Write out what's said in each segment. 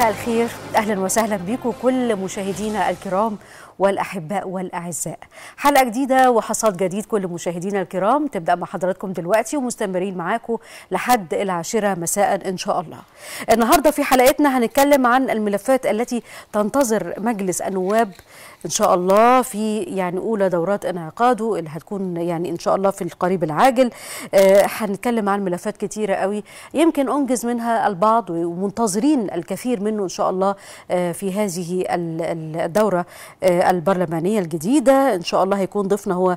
مساء الخير اهلا وسهلا بكم كل مشاهدينا الكرام والاحباء والاعزاء حلقه جديده وحصاد جديد كل مشاهدينا الكرام تبدا مع حضراتكم دلوقتي ومستمرين معاكم لحد العاشره مساء ان شاء الله النهارده في حلقتنا هنتكلم عن الملفات التي تنتظر مجلس النواب ان شاء الله في يعني اولى دورات انعقاده اللي هتكون يعني ان شاء الله في القريب العاجل آه، هنتكلم عن ملفات كتيره قوي يمكن انجز منها البعض ومنتظرين الكثير منه ان شاء الله آه، في هذه الدوره آه، البرلمانيه الجديده ان شاء الله هيكون ضيفنا هو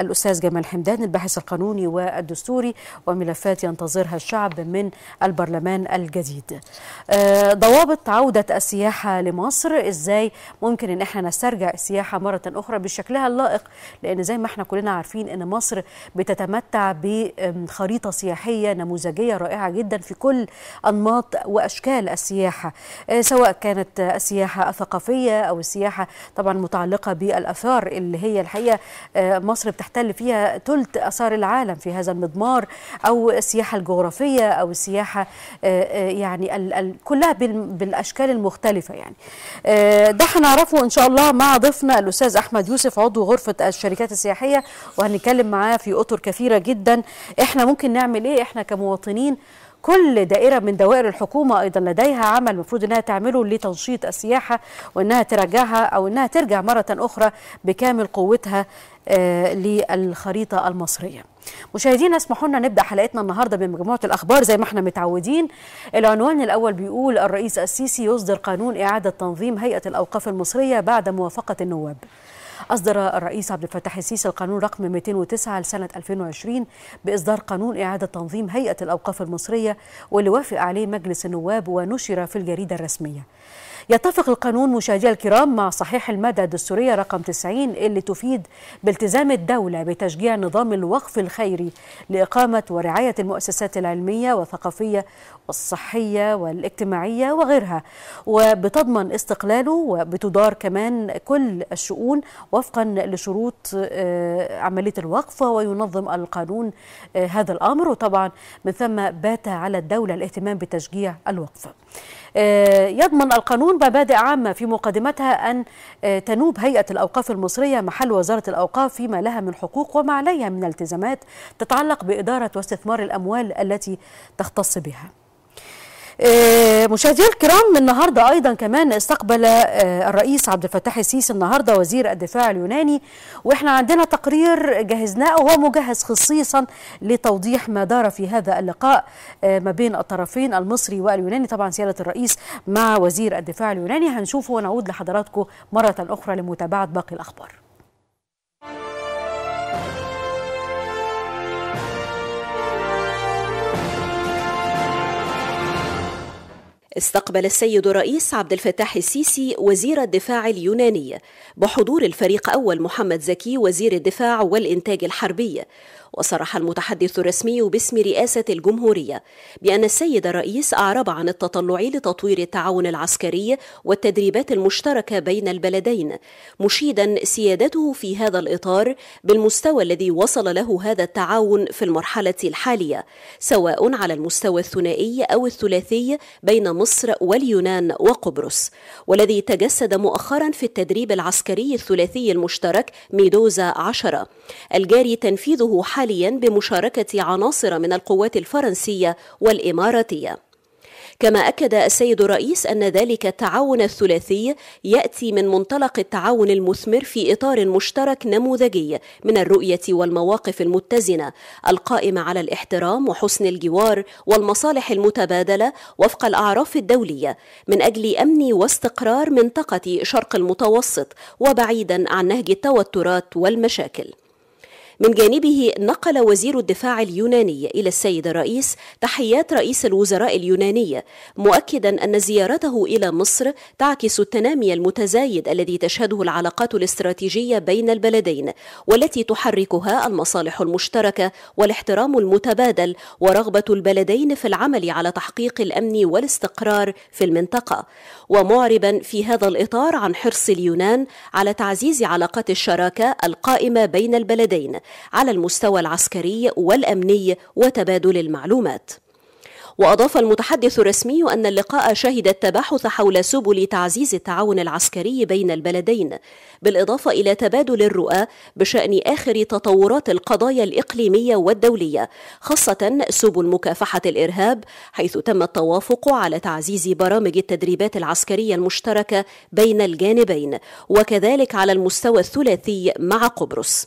الاستاذ جمال حمدان الباحث القانوني والدستوري وملفات ينتظرها الشعب من البرلمان الجديد ضوابط عوده السياحه لمصر ازاي ممكن ان احنا تسترجع السياحه مره اخرى بشكلها اللائق لان زي ما احنا كلنا عارفين ان مصر بتتمتع بخريطه سياحيه نموذجيه رائعه جدا في كل انماط واشكال السياحه آه، سواء كانت السياحه الثقافيه او السياحه طبعا متعلقه بالاثار اللي هي الحقيقه آه، مصر بتحتل فيها ثلث اثار العالم في هذا المضمار او السياحه الجغرافيه او السياحه آه، يعني كلها بالاشكال المختلفه يعني ده هنعرفه ان شاء الله مع ضيفنا الأستاذ أحمد يوسف عضو غرفة الشركات السياحية وهنتكلم معاه في أطر كثيرة جدا إحنا ممكن نعمل إيه إحنا كمواطنين كل دائرة من دوائر الحكومة أيضا لديها عمل المفروض أنها تعمله لتنشيط السياحة وأنها ترجعها أو أنها ترجع مرة أخرى بكامل قوتها آه، للخريطة المصرية مشاهدينا اسمحوا لنا نبدا حلقتنا النهارده بمجموعه الاخبار زي ما احنا متعودين العنوان الاول بيقول الرئيس السيسي يصدر قانون اعاده تنظيم هيئه الاوقاف المصريه بعد موافقه النواب أصدر الرئيس عبد الفتاح السيسي القانون رقم 209 لسنة 2020 بإصدار قانون إعادة تنظيم هيئة الأوقاف المصرية واللي وافق عليه مجلس النواب ونشر في الجريدة الرسمية. يتفق القانون مشاهدي الكرام مع صحيح المادة الدستورية رقم 90 اللي تفيد بالتزام الدولة بتشجيع نظام الوقف الخيري لإقامة ورعاية المؤسسات العلمية والثقافية والصحية والاجتماعية وغيرها وبتضمن استقلاله وبتدار كمان كل الشؤون وفقا لشروط آه، عملية الوقف وينظم القانون آه، هذا الأمر وطبعا من ثم بات على الدولة الاهتمام بتشجيع الوقف آه، يضمن القانون مبادئ عامة في مقدمتها أن آه، تنوب هيئة الأوقاف المصرية محل وزارة الأوقاف فيما لها من حقوق وما عليها من التزامات تتعلق بإدارة واستثمار الأموال التي تختص بها آه، مشاهدينا الكرام النهارده ايضا كمان استقبل آه، الرئيس عبد الفتاح السيسي النهارده وزير الدفاع اليوناني واحنا عندنا تقرير جهزناه وهو مجهز خصيصا لتوضيح ما دار في هذا اللقاء آه، ما بين الطرفين المصري واليوناني طبعا سياده الرئيس مع وزير الدفاع اليوناني هنشوفه ونعود لحضراتكم مره اخرى لمتابعه باقي الاخبار استقبل السيد الرئيس عبد الفتاح السيسي وزير الدفاع اليوناني بحضور الفريق أول محمد زكي وزير الدفاع والإنتاج الحربي وصرح المتحدث الرسمي باسم رئاسة الجمهورية بأن السيد الرئيس أعرب عن التطلع لتطوير التعاون العسكري والتدريبات المشتركة بين البلدين مشيدا سيادته في هذا الإطار بالمستوى الذي وصل له هذا التعاون في المرحلة الحالية سواء على المستوى الثنائي أو الثلاثي بين مصر واليونان وقبرص والذي تجسد مؤخرا في التدريب العسكري الثلاثي المشترك ميدوزا عشرة الجاري تنفيذه حاليا حاليا بمشاركة عناصر من القوات الفرنسية والإماراتية كما أكد السيد الرئيس أن ذلك التعاون الثلاثي يأتي من منطلق التعاون المثمر في إطار مشترك نموذجي من الرؤية والمواقف المتزنة القائمة على الاحترام وحسن الجوار والمصالح المتبادلة وفق الأعراف الدولية من أجل أمن واستقرار منطقة شرق المتوسط وبعيدا عن نهج التوترات والمشاكل. من جانبه نقل وزير الدفاع اليوناني إلى السيد الرئيس تحيات رئيس الوزراء اليوناني مؤكدا أن زيارته إلى مصر تعكس التنامي المتزايد الذي تشهده العلاقات الاستراتيجية بين البلدين والتي تحركها المصالح المشتركة والاحترام المتبادل ورغبة البلدين في العمل على تحقيق الأمن والاستقرار في المنطقة ومعربا في هذا الإطار عن حرص اليونان على تعزيز علاقات الشراكة القائمة بين البلدين على المستوى العسكري والامني وتبادل المعلومات واضاف المتحدث الرسمي ان اللقاء شهد التباحث حول سبل تعزيز التعاون العسكري بين البلدين بالاضافه الى تبادل الرؤى بشان اخر تطورات القضايا الاقليميه والدوليه خاصه سبل مكافحه الارهاب حيث تم التوافق على تعزيز برامج التدريبات العسكريه المشتركه بين الجانبين وكذلك على المستوى الثلاثي مع قبرص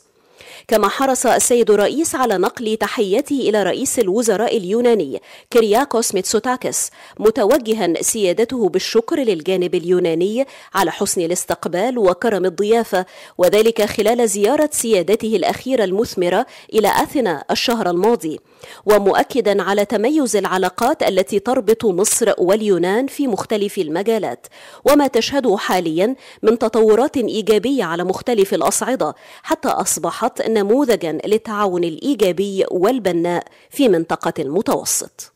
كما حرص السيد الرئيس على نقل تحيته إلى رئيس الوزراء اليوناني كرياكوس ميتسوتاكس متوجها سيادته بالشكر للجانب اليوناني على حسن الاستقبال وكرم الضيافة وذلك خلال زيارة سيادته الأخيرة المثمرة إلى أثينا الشهر الماضي ومؤكدا على تميز العلاقات التي تربط مصر واليونان في مختلف المجالات وما تشهده حاليا من تطورات ايجابيه على مختلف الاصعده حتى اصبحت نموذجا للتعاون الايجابي والبناء في منطقه المتوسط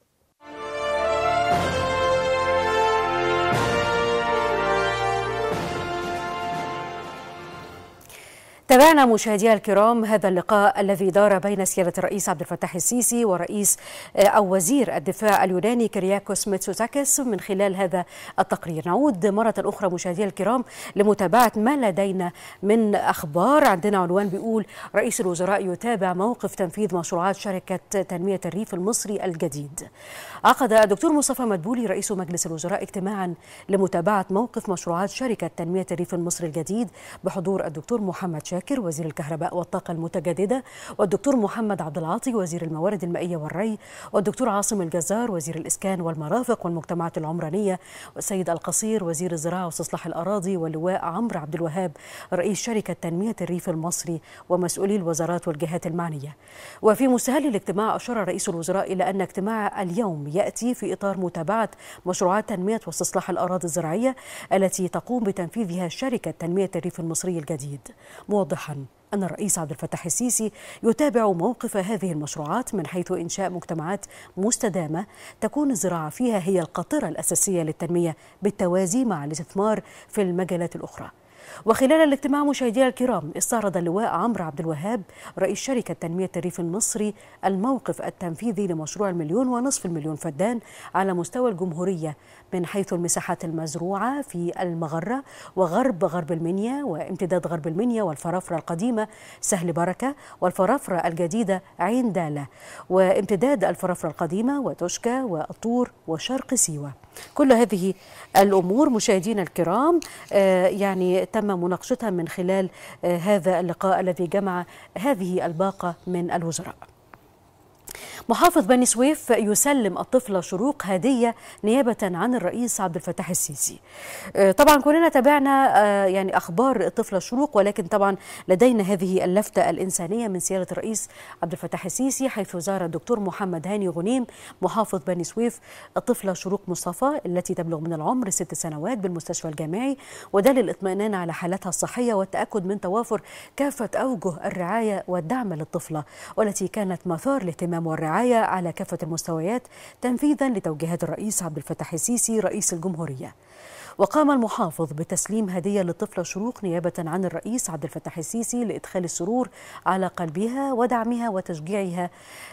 تابعنا مشاهدينا الكرام هذا اللقاء الذي دار بين سيادة الرئيس عبد الفتاح السيسي ورئيس آه، أو وزير الدفاع اليوناني كرياكوس ميتسوتاكس من خلال هذا التقرير نعود مرة أخرى مشاهدينا الكرام لمتابعة ما لدينا من أخبار عندنا عنوان بيقول رئيس الوزراء يتابع موقف تنفيذ مشروعات شركة تنمية الريف المصري الجديد عقد الدكتور مصطفى مدبولي رئيس مجلس الوزراء اجتماعا لمتابعة موقف مشروعات شركة تنمية الريف المصري الجديد بحضور الدكتور محمد شاهد شاكر وزير الكهرباء والطاقة المتجددة والدكتور محمد عبد العاطي وزير الموارد المائية والري والدكتور عاصم الجزار وزير الإسكان والمرافق والمجتمعات العمرانية والسيد القصير وزير الزراعة واستصلاح الأراضي واللواء عمرو عبد الوهاب رئيس شركة تنمية الريف المصري ومسؤولي الوزارات والجهات المعنية وفي مستهل الاجتماع أشار رئيس الوزراء إلى أن اجتماع اليوم يأتي في إطار متابعة مشروعات تنمية واستصلاح الأراضي الزراعية التي تقوم بتنفيذها شركة تنمية الريف المصري الجديد موضوع واضحا أن الرئيس عبد الفتاح السيسي يتابع موقف هذه المشروعات من حيث إنشاء مجتمعات مستدامة تكون الزراعة فيها هي القاطرة الأساسية للتنمية بالتوازي مع الاستثمار في المجالات الأخرى وخلال الاجتماع مشاهدينا الكرام استعرض اللواء عمرو عبد الوهاب رئيس شركة تنمية الريف المصري الموقف التنفيذي لمشروع المليون ونصف المليون فدان على مستوى الجمهورية من حيث المساحات المزروعة في المغرة وغرب غرب المنيا وامتداد غرب المنيا والفرافرة القديمة سهل بركة والفرافرة الجديدة عين دالة وامتداد الفرافرة القديمة وتوشكا والطور وشرق سيوة كل هذه الأمور مشاهدينا الكرام آه، يعني تم مناقشتها من خلال آه، هذا اللقاء الذي جمع هذه الباقة من الوزراء محافظ بني سويف يسلم الطفلة شروق هدية نيابة عن الرئيس عبد الفتاح السيسي آه، طبعا كلنا تابعنا آه، يعني أخبار الطفلة شروق ولكن طبعا لدينا هذه اللفتة الإنسانية من سيادة الرئيس عبد الفتاح السيسي حيث زار الدكتور محمد هاني غنيم محافظ بني سويف الطفلة شروق مصطفى التي تبلغ من العمر ست سنوات بالمستشفى الجامعي وده للإطمئنان على حالتها الصحية والتأكد من توافر كافة أوجه الرعاية والدعم للطفلة والتي كانت مثار الاهتمام والرعاية الرعاية على كافة المستويات تنفيذا لتوجيهات الرئيس عبد الفتاح السيسي رئيس الجمهورية وقام المحافظ بتسليم هدية للطفلة شروق نيابة عن الرئيس عبد الفتاح السيسي لإدخال السرور على قلبها ودعمها وتشجيعها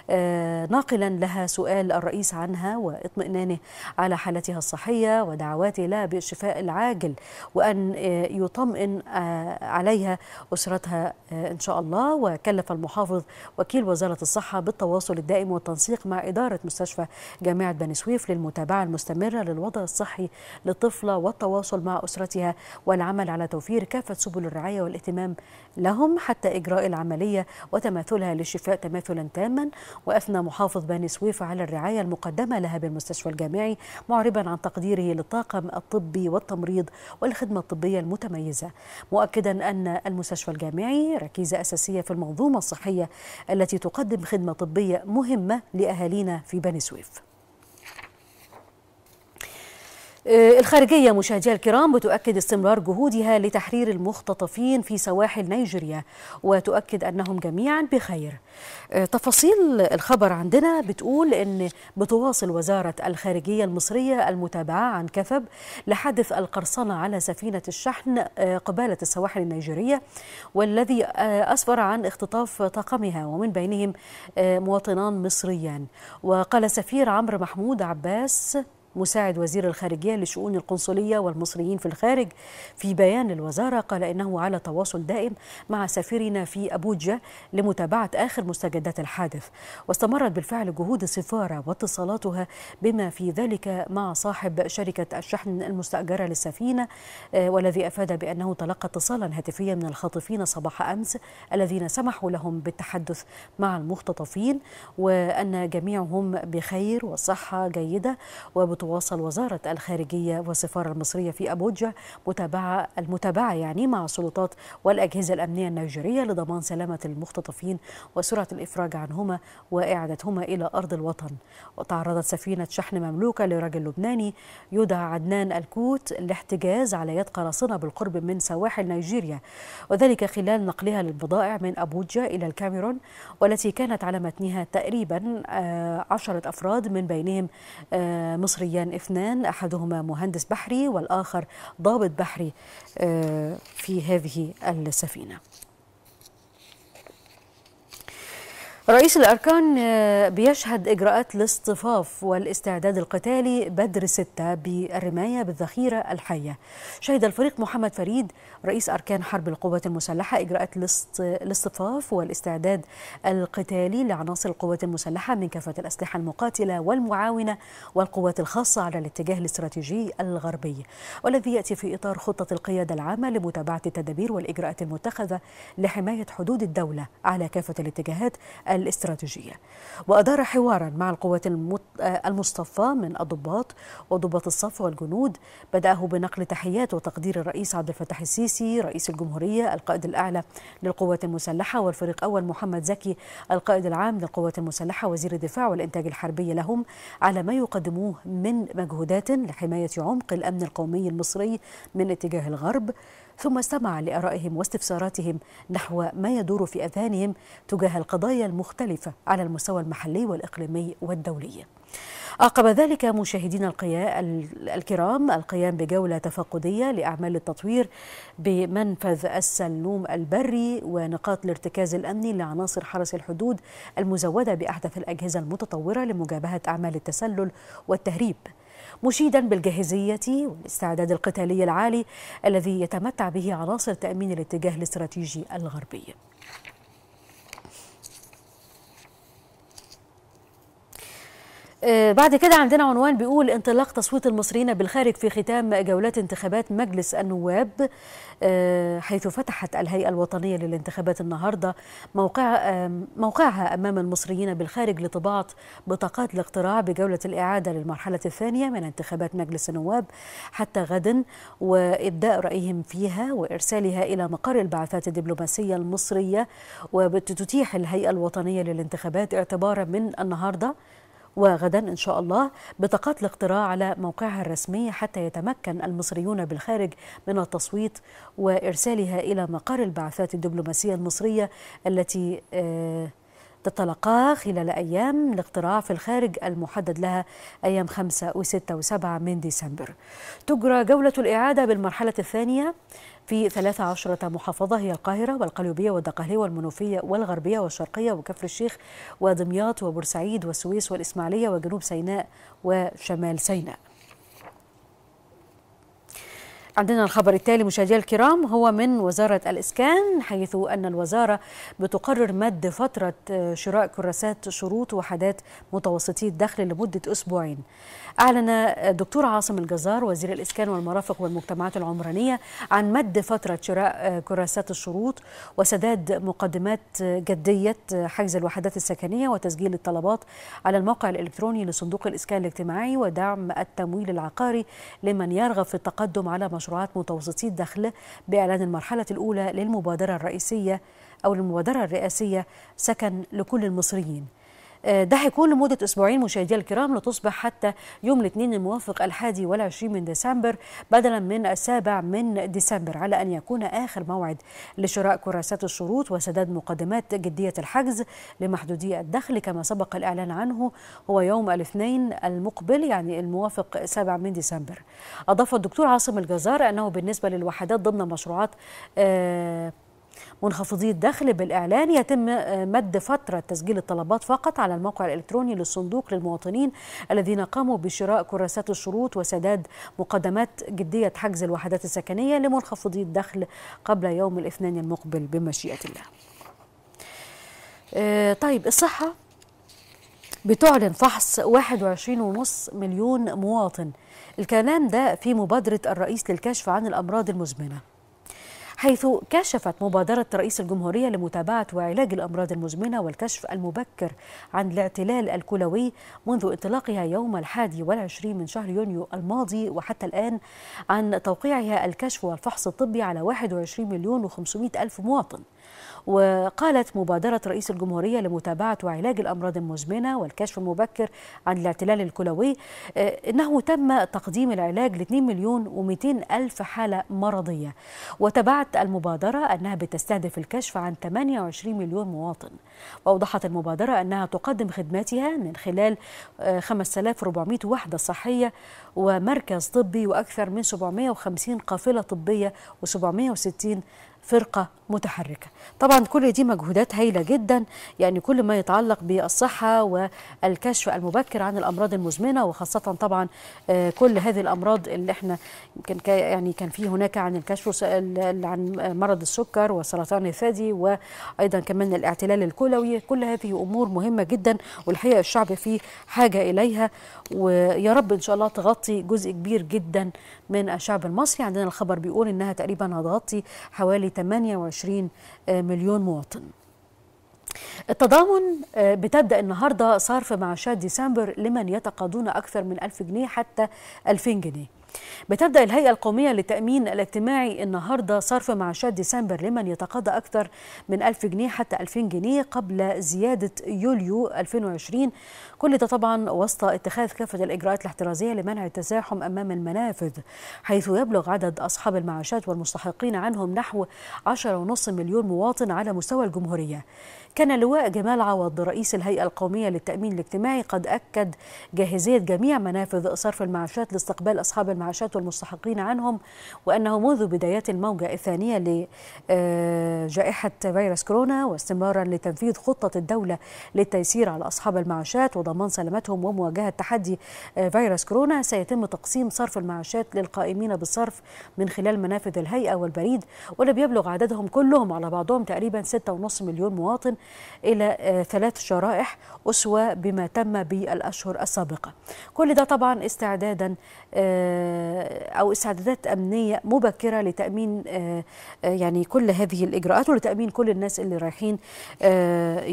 آه، ناقلا لها سؤال الرئيس عنها واطمئنانه على حالتها الصحية ودعواته لها بالشفاء العاجل وأن آه، يطمئن آه، عليها أسرتها إن شاء الله وكلف المحافظ وكيل وزارة الصحة بالتواصل الدائم والتنسيق مع إدارة مستشفى جامعة بني سويف للمتابعة المستمرة للوضع الصحي للطفلة والتواصل مع أسرتها والعمل على توفير كافة سبل الرعاية والاهتمام لهم حتى إجراء العملية وتماثلها للشفاء تماثلا تاما وأثنى محافظ بني سويف على الرعاية المقدمة لها بالمستشفى الجامعي معربا عن تقديره للطاقم الطبي والتمريض والخدمة الطبية المتميزة مؤكدا أن المستشفى الجامعي ركيزة أساسية في المنظومة الصحية التي تقدم خدمة طبية مهمة لأهالينا في بني سويف آه، الخارجية مشاهدينا الكرام بتؤكد استمرار جهودها لتحرير المختطفين في سواحل نيجيريا وتؤكد أنهم جميعا بخير آه، تفاصيل الخبر عندنا بتقول أن بتواصل وزارة الخارجية المصرية المتابعة عن كثب لحدث القرصنة على سفينة الشحن آه، قبالة السواحل النيجيرية والذي أسفر عن اختطاف طاقمها ومن بينهم مواطنان مصريان وقال سفير عمرو محمود عباس مساعد وزير الخارجية لشؤون القنصلية والمصريين في الخارج في بيان للوزارة قال إنه على تواصل دائم مع سفيرنا في أبوجة لمتابعة آخر مستجدات الحادث واستمرت بالفعل جهود السفارة واتصالاتها بما في ذلك مع صاحب شركة الشحن المستأجرة للسفينة آه، والذي أفاد بأنه تلقى اتصالا هاتفيا من الخاطفين صباح أمس الذين سمحوا لهم بالتحدث مع المختطفين وأن جميعهم بخير وصحة جيدة وبطولة تتواصل وزارة الخارجية والسفارة المصرية في أبوجا متابعة المتابعة يعني مع السلطات والأجهزة الأمنية النيجيرية لضمان سلامة المختطفين وسرعة الإفراج عنهما وإعادتهما إلى أرض الوطن وتعرضت سفينة شحن مملوكة لرجل لبناني يدعى عدنان الكوت لاحتجاز على يد قراصنة بالقرب من سواحل نيجيريا وذلك خلال نقلها للبضائع من أبوجا إلى الكاميرون والتي كانت على متنها تقريبا آه، عشرة أفراد من بينهم آه، مصريين حاليا اثنان أحدهما مهندس بحري والآخر ضابط بحري آه، في هذه السفينة رئيس الأركان آه، بيشهد إجراءات الاصطفاف والاستعداد القتالي بدر ستة بالرماية بالذخيرة الحية شهد الفريق محمد فريد رئيس أركان حرب القوات المسلحة إجراءات الاصطفاف والاستعداد القتالي لعناصر القوات المسلحة من كافة الأسلحة المقاتلة والمعاونة والقوات الخاصة على الاتجاه الاستراتيجي الغربي والذي يأتي في إطار خطة القيادة العامة لمتابعة التدابير والإجراءات المتخذة لحماية حدود الدولة على كافة الاتجاهات الاستراتيجية وأدار حوارا مع القوات المصطفى من الضباط وضباط الصف والجنود بدأه بنقل تحيات وتقدير الرئيس عبد الفتاح السيسي رئيس الجمهورية القائد الأعلى للقوات المسلحة والفريق أول محمد زكي القائد العام للقوات المسلحة وزير الدفاع والإنتاج الحربي لهم على ما يقدموه من مجهودات لحماية عمق الأمن القومي المصري من اتجاه الغرب ثم استمع لآرائهم واستفساراتهم نحو ما يدور في أذهانهم تجاه القضايا المختلفة على المستوى المحلي والإقليمي والدولي عقب ذلك مشاهدينا الكرام القيام بجولة تفقدية لأعمال التطوير بمنفذ السلوم البري ونقاط الارتكاز الأمني لعناصر حرس الحدود المزودة بأحدث الأجهزة المتطورة لمجابهة أعمال التسلل والتهريب مشيدا بالجاهزية والاستعداد القتالي العالي الذي يتمتع به عناصر تأمين الاتجاه الاستراتيجي الغربي آه، بعد كده عندنا عنوان بيقول انطلاق تصويت المصريين بالخارج في ختام جولات انتخابات مجلس النواب آه، حيث فتحت الهيئة الوطنية للانتخابات النهاردة موقع آه، موقعها أمام المصريين بالخارج لطباعة بطاقات الاقتراع بجولة الإعادة للمرحلة الثانية من انتخابات مجلس النواب حتى غد وإبداء رأيهم فيها وإرسالها إلى مقر البعثات الدبلوماسية المصرية وتتيح الهيئة الوطنية للانتخابات اعتبارا من النهارده وغدا إن شاء الله بطاقات الاقتراع على موقعها الرسمي حتى يتمكن المصريون بالخارج من التصويت وإرسالها إلى مقر البعثات الدبلوماسية المصرية التي آه، تتلقاها خلال أيام الاقتراع في الخارج المحدد لها أيام 5 و6 و7 من ديسمبر تجرى جولة الإعادة بالمرحلة الثانية في 13 محافظة هي القاهرة والقليوبية والدقهلية والمنوفية والغربية والشرقية وكفر الشيخ ودمياط وبورسعيد والسويس والإسماعيلية وجنوب سيناء وشمال سيناء عندنا الخبر التالي مشاهدينا الكرام هو من وزارة الإسكان حيث أن الوزارة بتقرر مد فترة آه، شراء كراسات شروط وحدات متوسطي الدخل لمدة أسبوعين أعلن آه، الدكتور عاصم الجزار وزير الإسكان والمرافق والمجتمعات العمرانية عن مد فترة شراء آه، كراسات الشروط وسداد مقدمات جدية حجز الوحدات السكنية وتسجيل الطلبات على الموقع الإلكتروني لصندوق الإسكان الاجتماعي ودعم التمويل العقاري لمن يرغب في التقدم على مشروع مشروعات متوسطي الدخل بإعلان المرحلة الأولى للمبادرة الرئيسية أو المبادرة الرئاسية سكن لكل المصريين آه، ده هيكون لمده اسبوعين مشاهدينا الكرام لتصبح حتى يوم الاثنين الموافق الحادي والعشرين من ديسمبر بدلا من السابع من ديسمبر على ان يكون اخر موعد لشراء كراسات الشروط وسداد مقدمات جديه الحجز لمحدودي الدخل كما سبق الاعلان عنه هو يوم الاثنين المقبل يعني الموافق 7 من ديسمبر. اضاف الدكتور عاصم الجزار انه بالنسبه للوحدات ضمن مشروعات آه منخفضي الدخل بالإعلان يتم آه، مد فترة تسجيل الطلبات فقط على الموقع الإلكتروني للصندوق للمواطنين الذين قاموا بشراء كراسات الشروط وسداد مقدمات جدية حجز الوحدات السكنية لمنخفضي الدخل قبل يوم الاثنين المقبل بمشيئة الله آه، طيب الصحة بتعلن فحص 21.5 مليون مواطن الكلام ده في مبادرة الرئيس للكشف عن الأمراض المزمنة حيث كشفت مبادرة رئيس الجمهورية لمتابعة وعلاج الأمراض المزمنة والكشف المبكر عن الاعتلال الكلوي منذ انطلاقها يوم الحادي والعشرين من شهر يونيو الماضي وحتى الآن عن توقيعها الكشف والفحص الطبي على 21 مليون و500 ألف مواطن وقالت مبادرة رئيس الجمهورية لمتابعة وعلاج الأمراض المزمنة والكشف المبكر عن الاعتلال الكلوي آه، إنه تم تقديم العلاج ل 2 مليون و200 ألف حالة مرضية وتبعت المبادرة أنها بتستهدف الكشف عن 28 مليون مواطن وأوضحت المبادرة أنها تقدم خدماتها من خلال 5400 آه، وحدة صحية ومركز طبي وأكثر من 750 قافلة طبية و760 فرقة متحركة طبعا كل دي مجهودات هايلة جدا يعني كل ما يتعلق بالصحة والكشف المبكر عن الأمراض المزمنة وخاصة طبعا آه، كل هذه الأمراض اللي احنا يمكن يعني كان في هناك عن الكشف عن مرض السكر وسرطان الثدي وأيضا كمان الاعتلال الكلوي كل هذه أمور مهمة جدا والحقيقة الشعب في حاجة إليها ويا رب إن شاء الله تغطي جزء كبير جدا من الشعب المصري عندنا الخبر بيقول إنها تقريبا هتغطي حوالي 28 25 آه، مليون مواطن التضامن آه، بتبدأ النهاردة صرف معاشات ديسمبر لمن يتقاضون أكثر من 1000 جنيه حتى 2000 جنيه بتبدأ الهيئة القومية للتأمين الاجتماعي النهاردة صرف معاشات ديسمبر لمن يتقاضى أكثر من 1000 جنيه حتى 2000 جنيه قبل زيادة يوليو 2020 كل ده طبعا وسط اتخاذ كافة الإجراءات الاحترازية لمنع التزاحم أمام المنافذ حيث يبلغ عدد أصحاب المعاشات والمستحقين عنهم نحو 10.5 مليون مواطن على مستوى الجمهورية كان لواء جمال عوض رئيس الهيئة القومية للتأمين الاجتماعي قد أكد جاهزية جميع منافذ صرف المعاشات لاستقبال أصحاب المعاشات والمستحقين عنهم وأنه منذ بدايات الموجة الثانية لجائحة آه، فيروس كورونا واستمرارا لتنفيذ خطة الدولة للتيسير على أصحاب المعاشات وضمان لضمان سلامتهم ومواجهة تحدي آه، فيروس كورونا سيتم تقسيم صرف المعاشات للقائمين بالصرف من خلال منافذ الهيئة والبريد واللي بيبلغ عددهم كلهم على بعضهم تقريبا 6.5 مليون مواطن إلى آه، ثلاث شرائح أسوة بما تم بالأشهر السابقة كل ده طبعا استعدادا آه، أو استعدادات أمنية مبكرة لتأمين يعني كل هذه الإجراءات ولتأمين كل الناس اللي رايحين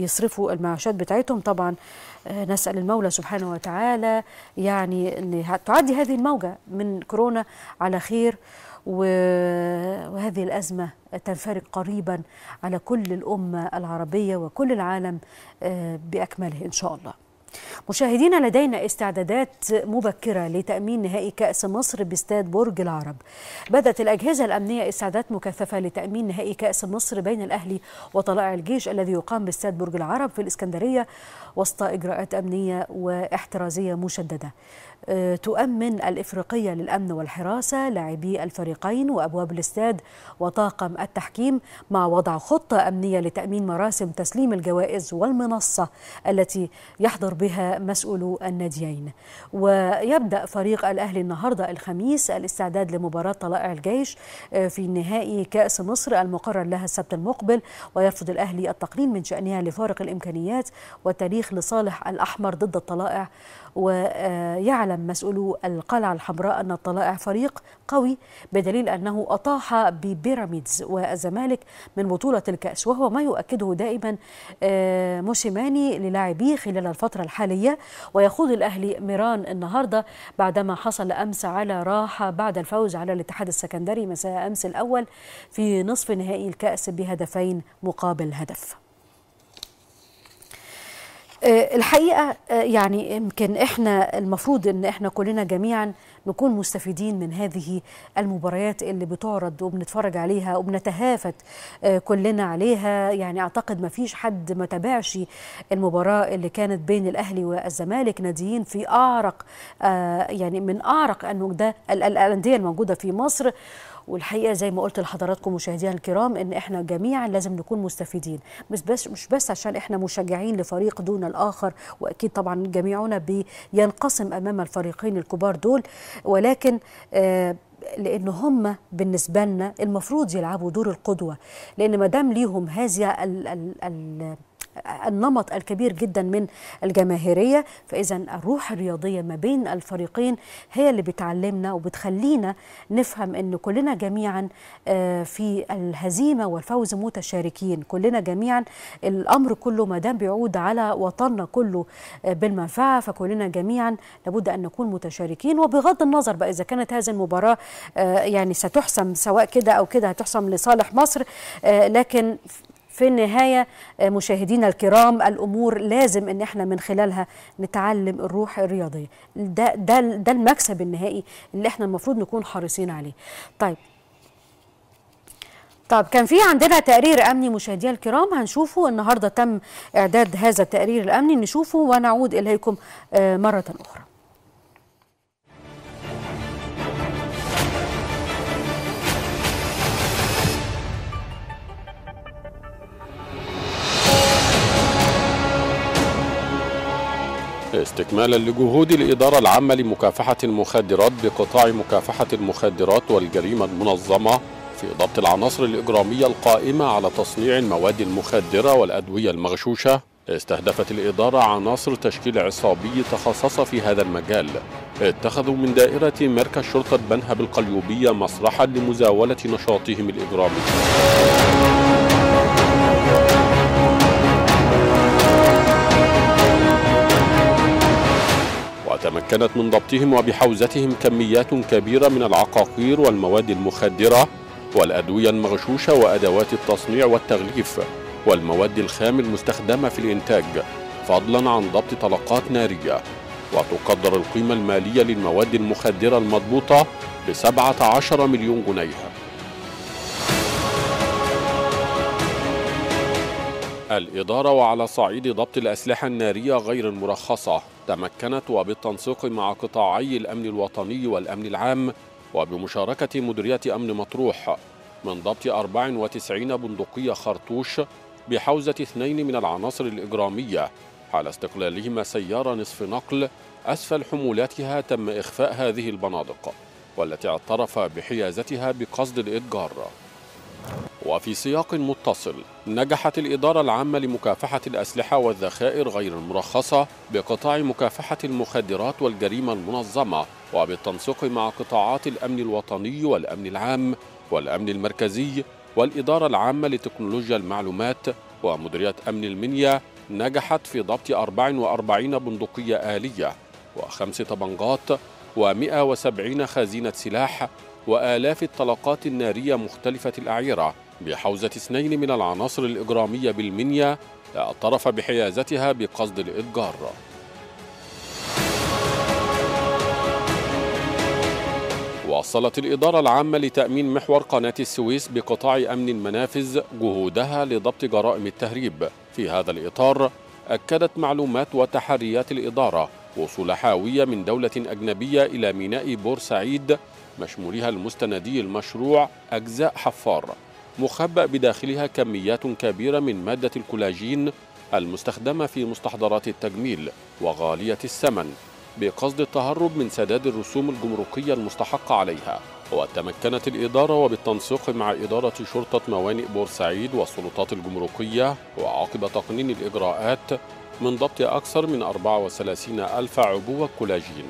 يصرفوا المعاشات بتاعتهم طبعا آه، نسأل المولى سبحانه وتعالى يعني أن تعدي هذه الموجة من كورونا على خير وهذه الأزمة تنفرج قريبا على كل الأمة العربية وكل العالم آه، بأكمله إن شاء الله مشاهدينا لدينا استعدادات مبكرة لتأمين نهائي كأس مصر باستاد برج العرب بدأت الأجهزة الأمنية استعدادات مكثفة لتأمين نهائي كأس مصر بين الأهلي وطلائع الجيش الذي يقام باستاد برج العرب في الإسكندرية وسط إجراءات أمنية واحترازية مشددة آه، تؤمن الإفريقية للأمن والحراسة لاعبي الفريقين وأبواب الاستاد وطاقم التحكيم مع وضع خطة أمنية لتأمين مراسم تسليم الجوائز والمنصة التي يحضر بها مسؤولو الناديين ويبدأ فريق الأهلي النهاردة الخميس الاستعداد لمباراة طلائع الجيش آه، في نهائي كأس مصر المقرر لها السبت المقبل ويرفض الأهلي التقليل من شأنها لفارق الإمكانيات والتاريخ لصالح الأحمر ضد الطلائع ويعلم مسؤولو القلعة الحمراء أن الطلائع فريق قوي بدليل أنه أطاح ببيراميدز والزمالك من بطولة الكأس وهو ما يؤكده دائما آه، موسيماني للاعبيه خلال الفترة الحالية ويخوض الأهلي ميران النهاردة بعدما حصل أمس على راحة بعد الفوز على الاتحاد السكندري مساء أمس الأول في نصف نهائي الكأس بهدفين مقابل هدف آه، الحقيقه آه، يعني يمكن احنا المفروض ان احنا كلنا جميعا نكون مستفيدين من هذه المباريات اللي بتعرض وبنتفرج عليها وبنتهافت آه، كلنا عليها يعني اعتقد ما فيش حد ما تابعش المباراه اللي كانت بين الاهلي والزمالك ناديين في اعرق يعني من اعرق انه ده الانديه الموجوده في مصر والحقيقه زي ما قلت لحضراتكم مشاهدينا الكرام ان احنا جميعا لازم نكون مستفيدين مش بس مش بس عشان احنا مشجعين لفريق دون الاخر واكيد طبعا جميعنا بينقسم امام الفريقين الكبار دول ولكن آه لان هم بالنسبه لنا المفروض يلعبوا دور القدوه لان ما دام ليهم هذه ال ال ال النمط الكبير جدا من الجماهيريه فاذا الروح الرياضيه ما بين الفريقين هي اللي بتعلمنا وبتخلينا نفهم ان كلنا جميعا آه، في الهزيمه والفوز متشاركين كلنا جميعا الامر كله ما دام بيعود على وطننا كله آه، بالمنفعه فكلنا جميعا لابد ان نكون متشاركين وبغض النظر بقى اذا كانت هذه المباراه آه، يعني ستحسم سواء كده او كده هتحسم لصالح مصر لكن في النهايه آه، مشاهدينا الكرام الامور لازم ان احنا من خلالها نتعلم الروح الرياضيه ده ده ده المكسب النهائي اللي احنا المفروض نكون حريصين عليه طيب طب كان في عندنا تقرير امني مشاهدينا الكرام هنشوفه النهارده تم اعداد هذا التقرير الامني نشوفه ونعود اليكم آه، مره اخرى استكمالا لجهود الإدارة العامة لمكافحة المخدرات بقطاع مكافحة المخدرات والجريمة المنظمة في ضبط العناصر الإجرامية القائمة على تصنيع المواد المخدرة والأدوية المغشوشة استهدفت الإدارة عناصر تشكيل عصابي تخصص في هذا المجال اتخذوا من دائرة مركز شرطة بنها بالقليوبية مسرحا لمزاولة نشاطهم الإجرامي وتمكنت من ضبطهم وبحوزتهم كميات كبيرة من العقاقير والمواد المخدرة والأدوية المغشوشة وأدوات التصنيع والتغليف والمواد الخام المستخدمة في الإنتاج فضلا عن ضبط طلقات نارية وتقدر القيمة المالية للمواد المخدرة المضبوطة بسبعة عشر مليون جنيه الإدارة وعلى صعيد ضبط الأسلحة النارية غير المرخصة تمكنت وبالتنسيق مع قطاعي الأمن الوطني والأمن العام وبمشاركة مديرية أمن مطروح من ضبط 94 بندقية خرطوش بحوزة اثنين من العناصر الإجرامية حال استقلالهما سيارة نصف نقل أسفل حمولاتها تم إخفاء هذه البنادق والتي اعترف بحيازتها بقصد الإتجار وفي سياق متصل نجحت الإدارة العامة لمكافحة الأسلحة والذخائر غير المرخصة بقطاع مكافحة المخدرات والجريمة المنظمة وبالتنسيق مع قطاعات الأمن الوطني والأمن العام والأمن المركزي والإدارة العامة لتكنولوجيا المعلومات ومديرية أمن المنيا نجحت في ضبط 44 بندقية آلية وخمس طبنجات و170 خزينة سلاح وآلاف الطلقات النارية مختلفة الأعيرة بحوزة اثنين من العناصر الإجرامية بالمنيا اعترف بحيازتها بقصد الإتجار واصلت الإدارة العامة لتأمين محور قناة السويس بقطاع أمن المنافذ جهودها لضبط جرائم التهريب في هذا الإطار أكدت معلومات وتحريات الإدارة وصول حاوية من دولة أجنبية إلى ميناء بورسعيد مشمولها المستندي المشروع أجزاء حفار مخبأ بداخلها كميات كبيرة من مادة الكولاجين المستخدمة في مستحضرات التجميل وغالية الثمن بقصد التهرب من سداد الرسوم الجمركية المستحقة عليها وتمكنت الإدارة وبالتنسيق مع إدارة شرطة موانئ بورسعيد والسلطات الجمركية وعقب تقنين الإجراءات من ضبط أكثر من 34 ألف عبوة كولاجين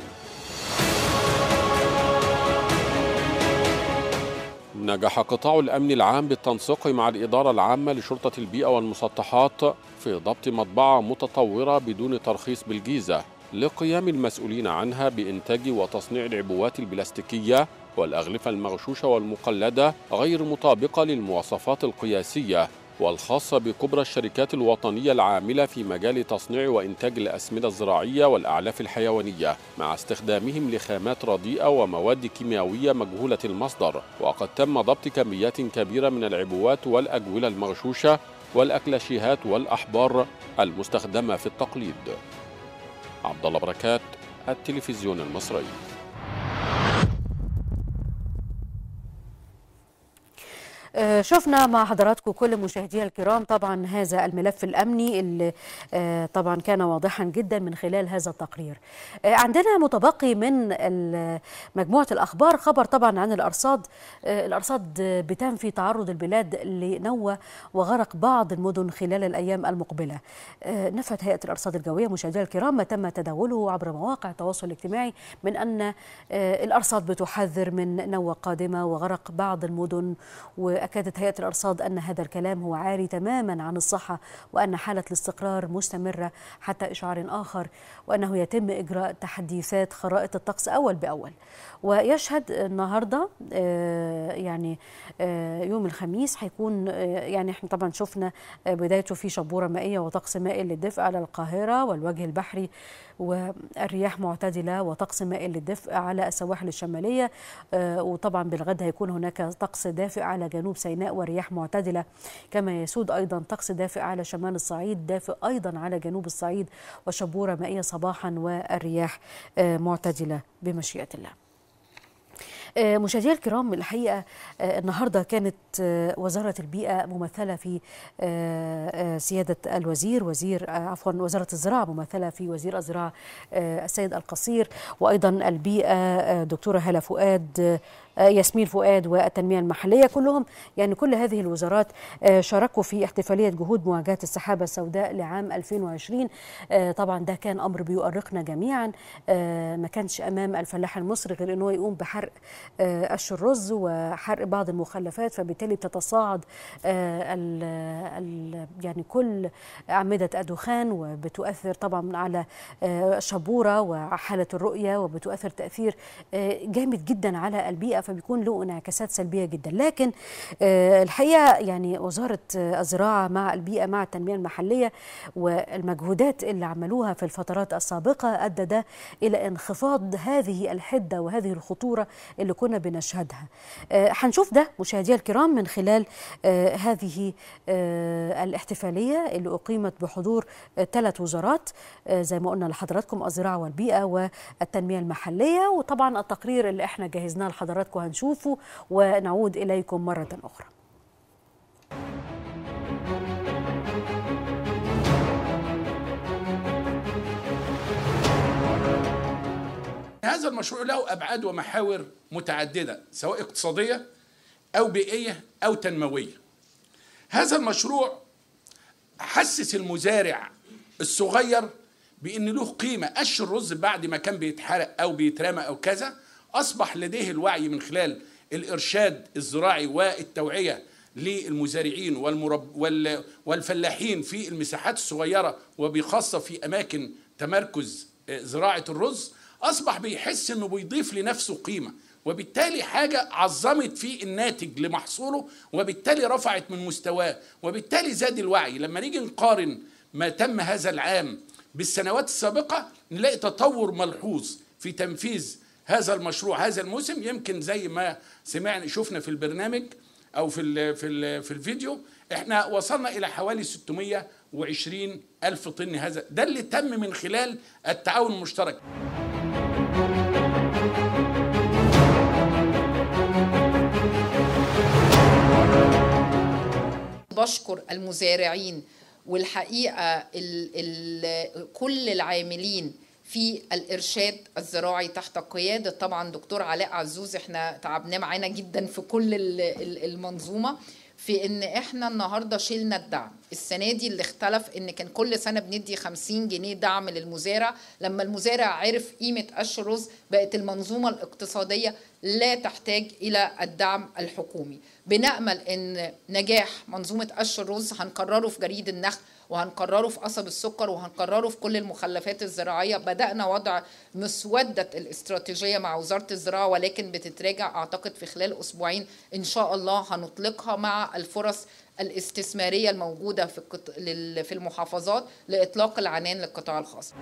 نجح قطاع الأمن العام بالتنسيق مع الإدارة العامة لشرطة البيئة والمسطحات في ضبط مطبعة متطورة بدون ترخيص بالجيزة لقيام المسؤولين عنها بإنتاج وتصنيع العبوات البلاستيكية والأغلفة المغشوشة والمقلدة غير مطابقة للمواصفات القياسية والخاصة بكبرى الشركات الوطنية العاملة في مجال تصنيع وإنتاج الأسمدة الزراعية والأعلاف الحيوانية مع استخدامهم لخامات رديئة ومواد كيميائية مجهولة المصدر وقد تم ضبط كميات كبيرة من العبوات والأجولة المغشوشة والأكلاشيهات والأحبار المستخدمة في التقليد عبد الله بركات التلفزيون المصري آه، شفنا مع حضراتكم كل مشاهدي الكرام طبعا هذا الملف الامني اللي آه، طبعا كان واضحا جدا من خلال هذا التقرير. آه، عندنا متبقي من مجموعه الاخبار خبر طبعا عن الارصاد آه، الارصاد بتنفي تعرض البلاد لنوى وغرق بعض المدن خلال الايام المقبله. نفت هيئه الارصاد الجويه مشاهدي الكرام ما تم تداوله عبر مواقع التواصل الاجتماعي من ان الارصاد بتحذر من نوى قادمه وغرق بعض المدن واكادت أكدت هيئة الأرصاد أن هذا الكلام هو عاري تماما عن الصحة وأن حالة الاستقرار مستمرة حتى إشعار آخر وأنه يتم إجراء تحديثات خرائط الطقس أول بأول ويشهد النهاردة آه، يعني آه، يوم الخميس هيكون آه، يعني احنا طبعا شفنا بدايته في شبورة مائية وطقس مائل للدفء على القاهرة والوجه البحري والرياح معتدلة وطقس مائل للدفء على السواحل الشمالية وطبعا بالغد هيكون هناك طقس دافئ على جنوب سيناء ورياح معتدلة كما يسود أيضا طقس دافئ على شمال الصعيد دافئ أيضا على جنوب الصعيد وشبورة مائية صباحا والرياح آه، معتدلة بمشيئة الله آه، مشاهدينا الكرام الحقيقه آه، النهارده كانت وزاره البيئه ممثله في سياده الوزير وزير عفوا وزاره الزراعه ممثله في وزير الزراعه السيد القصير وايضا البيئه دكتوره هاله فؤاد آه، ياسمين فؤاد والتنميه المحليه كلهم يعني كل هذه الوزارات آه، شاركوا في احتفاليه جهود مواجهه السحابه السوداء لعام 2020 آه، طبعا ده كان امر بيؤرقنا جميعا ما كانش امام الفلاح المصري غير ان هو يقوم بحرق قش الرز وحرق بعض المخلفات فبالتالي بتتصاعد ال ال يعني كل اعمده الدخان وبتؤثر طبعا على شبوره وحاله الرؤيه وبتؤثر تاثير جامد جدا على البيئه فبيكون له انعكاسات سلبيه جدا لكن آه، الحقيقه يعني وزاره آه، الزراعه مع البيئه مع التنميه المحليه والمجهودات اللي عملوها في الفترات السابقه ادى ده الى انخفاض هذه الحده وهذه الخطوره اللي كنا بنشهدها آه، هنشوف ده مشاهدينا الكرام من خلال هذه الاحتفاليه اللي اقيمت بحضور ثلاث وزارات زي ما قلنا لحضراتكم الزراعه والبيئه والتنميه المحليه وطبعا التقرير اللي احنا جهزناه لحضراتكم حضراتكم هنشوفه ونعود إليكم مرة أخرى هذا المشروع له أبعاد ومحاور متعددة سواء اقتصادية أو بيئية أو تنموية هذا المشروع حسس المزارع الصغير بأن له قيمة قش الرز بعد ما كان بيتحرق أو بيترمى أو كذا أصبح لديه الوعي من خلال الإرشاد الزراعي والتوعية للمزارعين والمرب وال والفلاحين في المساحات الصغيرة وبخاصة في أماكن تمركز آه، زراعة الرز أصبح بيحس أنه بيضيف لنفسه قيمة وبالتالي حاجة عظمت في الناتج لمحصوله وبالتالي رفعت من مستواه وبالتالي زاد الوعي لما نيجي نقارن ما تم هذا العام بالسنوات السابقة نلاقي تطور ملحوظ في تنفيذ هذا المشروع هذا الموسم يمكن زي ما سمعنا شفنا في البرنامج او في الـ في الـ في الفيديو احنا وصلنا الى حوالي 620 الف طن هذا ده اللي تم من خلال التعاون المشترك بشكر المزارعين والحقيقه الـ الـ كل العاملين في الارشاد الزراعي تحت قياده طبعا دكتور علاء عزوز احنا تعبناه معانا جدا في كل المنظومه في ان احنا النهارده شلنا الدعم السنه دي اللي اختلف ان كان كل سنه بندي 50 جنيه دعم للمزارع لما المزارع عرف قيمه قش الرز بقت المنظومه الاقتصاديه لا تحتاج الى الدعم الحكومي بنامل ان نجاح منظومه قش الرز هنكرره في جريد النخل وهنقرره في قصب السكر وهنقرره في كل المخلفات الزراعيه بدانا وضع مسوده الاستراتيجيه مع وزاره الزراعه ولكن بتتراجع اعتقد في خلال اسبوعين ان شاء الله هنطلقها مع الفرص الاستثماريه الموجوده في في المحافظات لاطلاق العنان للقطاع الخاص.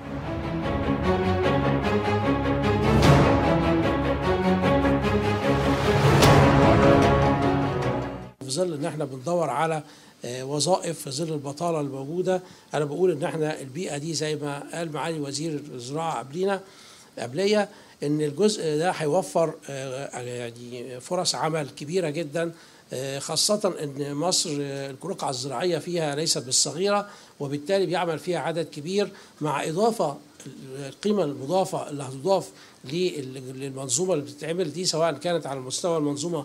في ظل ان احنا بندور على آه، وظائف في ظل البطاله الموجوده انا بقول ان احنا البيئه دي زي ما قال معالي وزير الزراعه قبلينا قبليه ان الجزء ده هيوفر آه، يعني فرص عمل كبيره جدا آه، خاصة أن مصر القرقعة الزراعية فيها ليست بالصغيرة وبالتالي بيعمل فيها عدد كبير مع إضافة القيمه المضافه اللي هتضاف للمنظومه اللي بتتعمل دي سواء كانت على مستوى المنظومه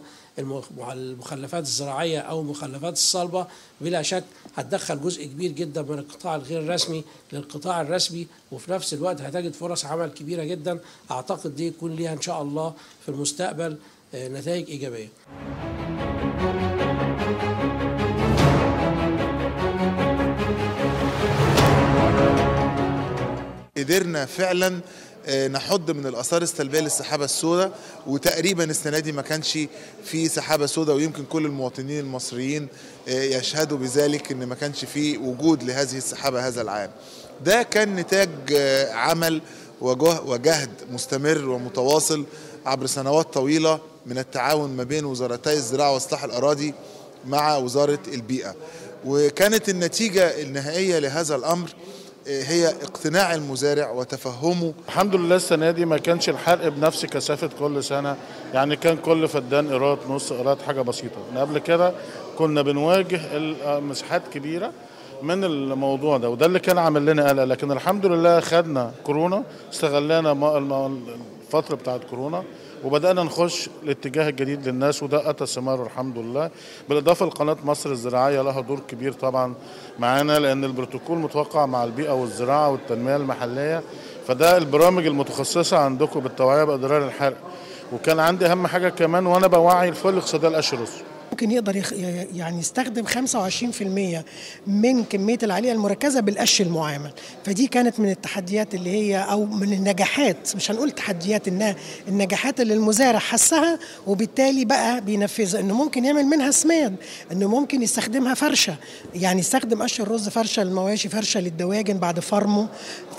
المخلفات الزراعيه او المخلفات الصلبه بلا شك هتدخل جزء كبير جدا من القطاع الغير رسمي للقطاع الرسمي وفي نفس الوقت هتجد فرص عمل كبيره جدا اعتقد دي يكون ليها ان شاء الله في المستقبل آه، نتائج ايجابيه. قدرنا فعلا آه، نحد من الاثار السلبيه للسحابه السوداء وتقريبا السنه دي ما كانش في سحابه سوداء ويمكن كل المواطنين المصريين آه، يشهدوا بذلك ان ما كانش في وجود لهذه السحابه هذا العام ده كان نتاج آه، عمل وجهد مستمر ومتواصل عبر سنوات طويله من التعاون ما بين وزارتي الزراعه واصلاح الاراضي مع وزاره البيئه وكانت النتيجه النهائيه لهذا الامر هي اقتناع المزارع وتفهمه الحمد لله السنة دي ما كانش الحرق بنفس كثافة كل سنة يعني كان كل فدان قيراط نص قيراط حاجة بسيطة قبل كده كنا بنواجه مساحات كبيرة من الموضوع ده وده اللي كان عامل لنا قلق لكن الحمد لله خدنا كورونا استغلنا الفترة بتاعت كورونا وبدانا نخش الاتجاه الجديد للناس وده اتى ثماره الحمد لله بالاضافه لقناه مصر الزراعيه لها دور كبير طبعا معانا لان البروتوكول متوقع مع البيئه والزراعه والتنميه المحليه فده البرامج المتخصصه عندكم بالتوعيه باضرار الحرق وكان عندي اهم حاجه كمان وانا بوعي الفول اقتصاديه الاشرس ممكن يقدر يخ... يعني يستخدم 25% من كميه العليه المركزه بالقش المعامل فدي كانت من التحديات اللي هي او من النجاحات مش هنقول تحديات انها النجاحات اللي المزارع حسها وبالتالي بقى بينفذها انه ممكن يعمل منها سماد انه ممكن يستخدمها فرشه يعني يستخدم قش الرز فرشه للمواشي فرشه للدواجن بعد فرمه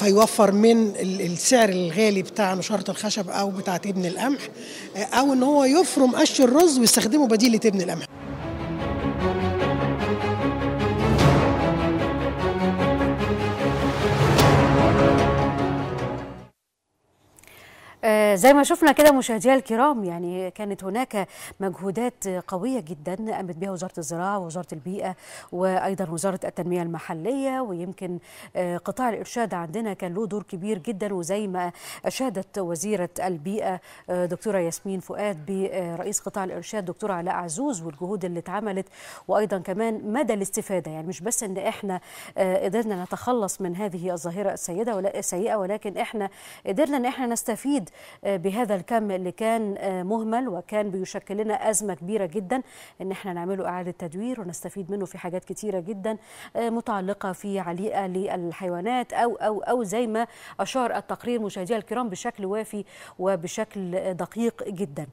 فيوفر من السعر الغالي بتاع نشاره الخشب او بتاعه ابن القمح او ان هو يفرم قش الرز ويستخدمه بديل لتبن القمح زي ما شفنا كده مشاهدينا الكرام يعني كانت هناك مجهودات قويه جدا قامت بها وزاره الزراعه ووزاره البيئه وايضا وزاره التنميه المحليه ويمكن آه، قطاع الارشاد عندنا كان له دور كبير جدا وزي ما اشادت وزيره البيئه آه، دكتوره ياسمين فؤاد برئيس قطاع الارشاد دكتوره علاء عزوز والجهود اللي اتعملت وايضا كمان مدى الاستفاده يعني مش بس ان احنا آه، قدرنا نتخلص من هذه الظاهره السيئه ولكن احنا قدرنا ان احنا نستفيد بهذا الكم اللي كان آه، مهمل وكان بيشكل لنا أزمة كبيرة جدا إن احنا نعمله إعادة تدوير ونستفيد منه في حاجات كثيره جدا آه، متعلقة في عليقة للحيوانات أو أو أو زي ما أشار التقرير مشاهدينا الكرام بشكل وافي وبشكل دقيق جدا